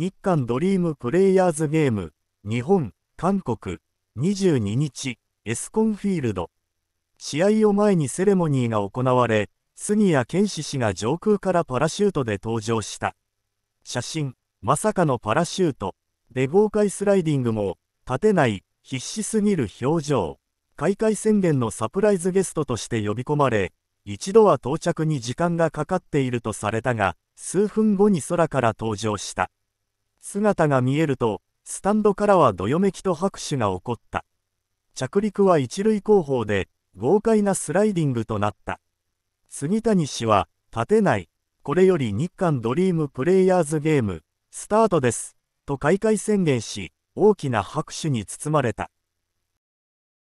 日韓ドリームプレイヤーズゲーム、日本、韓国、22日、エスコンフィールド。試合を前にセレモニーが行われ、杉谷健志氏が上空からパラシュートで登場した。写真、まさかのパラシュート、で豪快スライディングも、立てない、必死すぎる表情。開会宣言のサプライズゲストとして呼び込まれ、一度は到着に時間がかかっているとされたが、数分後に空から登場した。姿が見えると、スタンドからはどよめきと拍手が起こった。着陸は一塁後方で、豪快なスライディングとなった。杉谷氏は、立てない。これより日韓ドリームプレイヤーズゲーム、スタートです。と開会宣言し、大きな拍手に包まれた。